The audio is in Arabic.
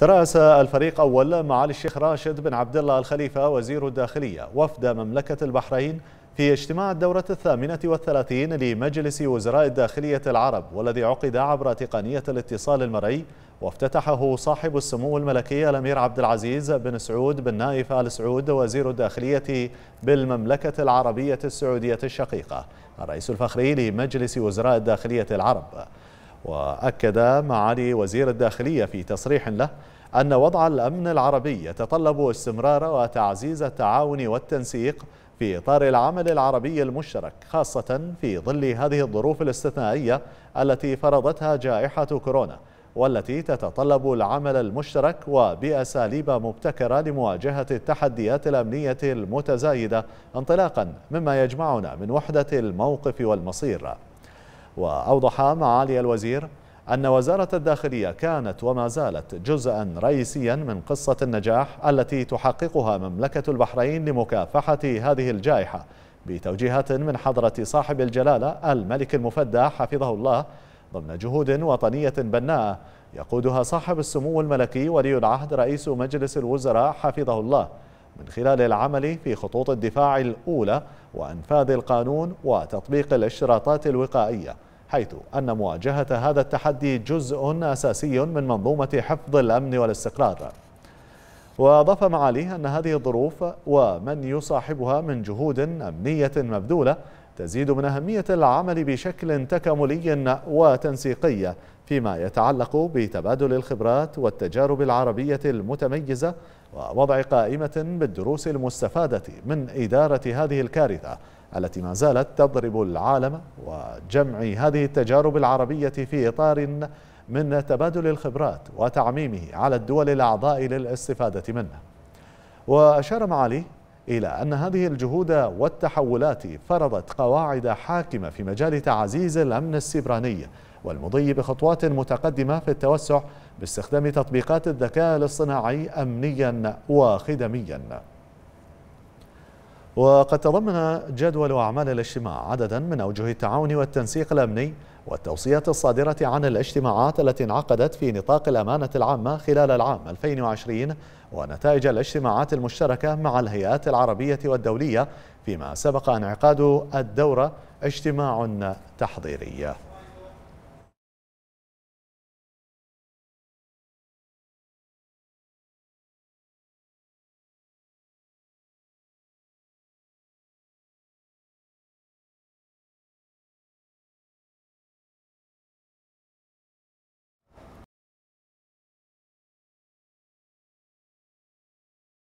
ترأس الفريق أول معالي الشيخ راشد بن عبد الله الخليفة وزير الداخلية وفد مملكة البحرين في اجتماع الدورة الثامنة والثلاثين لمجلس وزراء الداخلية العرب والذي عقد عبر تقنية الاتصال المرئي وافتتحه صاحب السمو الملكي الأمير عبد العزيز بن سعود بن نايف آل سعود وزير الداخلية بالمملكة العربية السعودية الشقيقة الرئيس الفخري لمجلس وزراء الداخلية العرب وأكد معالي وزير الداخلية في تصريح له أن وضع الأمن العربي يتطلب استمرار وتعزيز التعاون والتنسيق في إطار العمل العربي المشترك خاصة في ظل هذه الظروف الاستثنائية التي فرضتها جائحة كورونا والتي تتطلب العمل المشترك وبأساليب مبتكرة لمواجهة التحديات الأمنية المتزايدة انطلاقا مما يجمعنا من وحدة الموقف والمصير وأوضح معالي الوزير أن وزارة الداخلية كانت وما زالت جزءا رئيسيا من قصة النجاح التي تحققها مملكة البحرين لمكافحة هذه الجائحة بتوجيهات من حضرة صاحب الجلالة الملك المفدى حفظه الله ضمن جهود وطنية بناءة يقودها صاحب السمو الملكي ولي العهد رئيس مجلس الوزراء حفظه الله من خلال العمل في خطوط الدفاع الأولى وانفاذ القانون وتطبيق الاشتراطات الوقائيه حيث ان مواجهه هذا التحدي جزء اساسي من منظومه حفظ الامن والاستقرار واضاف معاليه ان هذه الظروف ومن يصاحبها من جهود امنيه مبذوله تزيد من اهميه العمل بشكل تكاملي وتنسيقي فيما يتعلق بتبادل الخبرات والتجارب العربية المتميزة ووضع قائمة بالدروس المستفادة من إدارة هذه الكارثة التي ما زالت تضرب العالم وجمع هذه التجارب العربية في إطار من تبادل الخبرات وتعميمه على الدول الأعضاء للاستفادة منه وأشار معالي إلى أن هذه الجهود والتحولات فرضت قواعد حاكمة في مجال تعزيز الأمن السبراني والمضي بخطوات متقدمة في التوسع باستخدام تطبيقات الذكاء الاصطناعي أمنيا وخدميا وقد تضمن جدول أعمال الاجتماع عددا من أوجه التعاون والتنسيق الأمني والتوصيات الصادرة عن الاجتماعات التي انعقدت في نطاق الأمانة العامة خلال العام 2020 ونتائج الاجتماعات المشتركة مع الهيئات العربية والدولية فيما سبق انعقاد الدورة اجتماع تحضيري